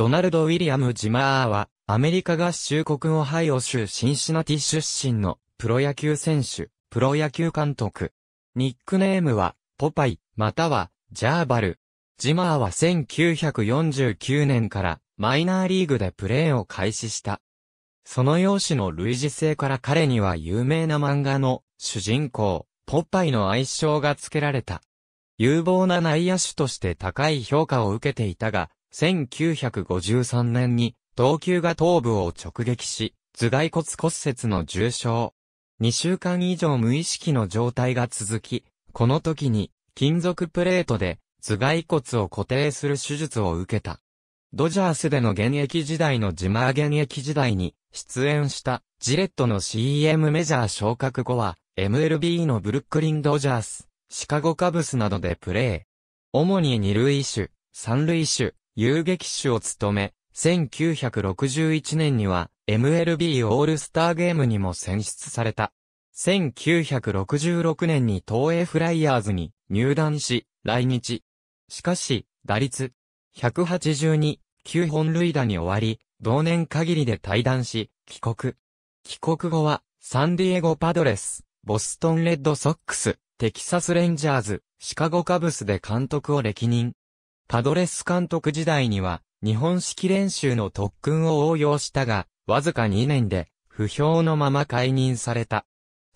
ドナルド・ウィリアム・ジマーは、アメリカ合衆国オハイオ州シンシナティ出身の、プロ野球選手、プロ野球監督。ニックネームは、ポパイ、または、ジャーバル。ジマーは1949年から、マイナーリーグでプレーを開始した。その容姿の類似性から彼には有名な漫画の主人公、ポッパイの愛称が付けられた。有望な内野手として高い評価を受けていたが、1953年に、頭球が頭部を直撃し、頭蓋骨骨折の重傷。2週間以上無意識の状態が続き、この時に、金属プレートで、頭蓋骨を固定する手術を受けた。ドジャースでの現役時代のジマー現役時代に出演したジレットの CM メジャー昇格後は MLB のブルックリンドジャース、シカゴカブスなどでプレー。主に二塁手、三塁手、遊撃手を務め、1961年には MLB オールスターゲームにも選出された。1966年に東映フライヤーズに入団し、来日。しかし、打率182、9本塁打に終わり、同年限りで退団し、帰国。帰国後は、サンディエゴパドレス、ボストンレッドソックス、テキサスレンジャーズ、シカゴカブスで監督を歴任。パドレス監督時代には、日本式練習の特訓を応用したが、わずか2年で、不評のまま解任された。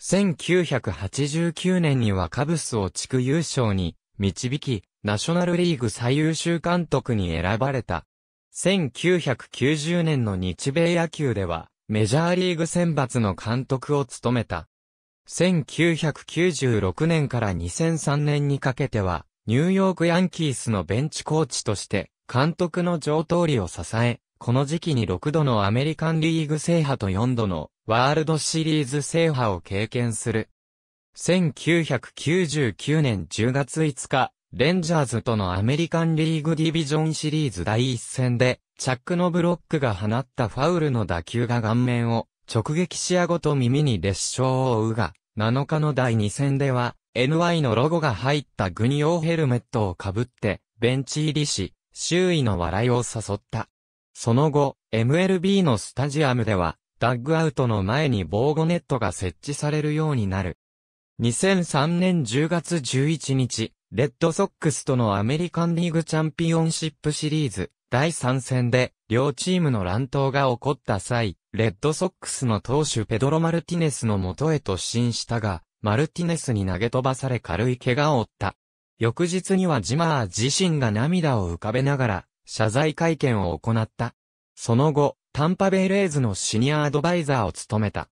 1989年にはカブスを地区優勝に導き、ナショナルリーグ最優秀監督に選ばれた。1990年の日米野球では、メジャーリーグ選抜の監督を務めた。1996年から2003年にかけては、ニューヨークヤンキースのベンチコーチとして、監督の上通りを支え、この時期に6度のアメリカンリーグ制覇と4度のワールドシリーズ制覇を経験する。1999年10月5日、レンジャーズとのアメリカンリーグディビジョンシリーズ第1戦で、チャック・ノブロックが放ったファウルの打球が顔面を直撃しごと耳に裂傷を負うが、7日の第2戦では、NY のロゴが入ったグニオーヘルメットをかぶって、ベンチ入りし、周囲の笑いを誘った。その後、MLB のスタジアムでは、ダッグアウトの前に防護ネットが設置されるようになる。2003年10月11日、レッドソックスとのアメリカンリーグチャンピオンシップシリーズ第3戦で両チームの乱闘が起こった際、レッドソックスの投手ペドロ・マルティネスの元へ突進したが、マルティネスに投げ飛ばされ軽い怪我を負った。翌日にはジマー自身が涙を浮かべながら、謝罪会見を行った。その後、タンパベイレーズのシニアアドバイザーを務めた。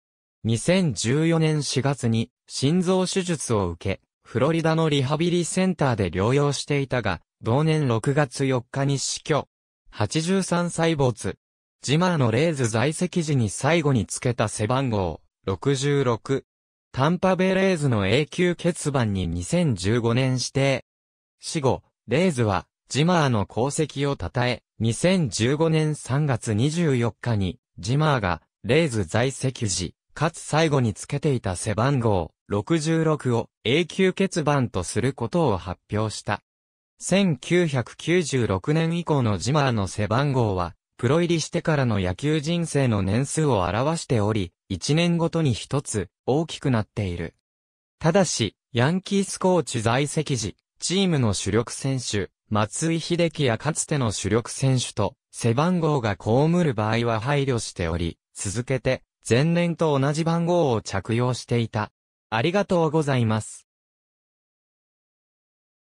2014年4月に心臓手術を受け、フロリダのリハビリセンターで療養していたが、同年6月4日に死去。83歳没。ジマーのレーズ在籍時に最後につけた背番号、66。タンパベレーズの永久欠番に2015年指定。死後、レーズは、ジマーの功績を称え、2015年3月24日に、ジマーが、レーズ在籍時、かつ最後につけていた背番号、66を永久欠番とすることを発表した。1996年以降のジマーの背番号は、プロ入りしてからの野球人生の年数を表しており、1年ごとに一つ大きくなっている。ただし、ヤンキースコーチ在籍時、チームの主力選手、松井秀樹やかつての主力選手と背番号が被る場合は配慮しており、続けて前年と同じ番号を着用していた。ありがとうございます。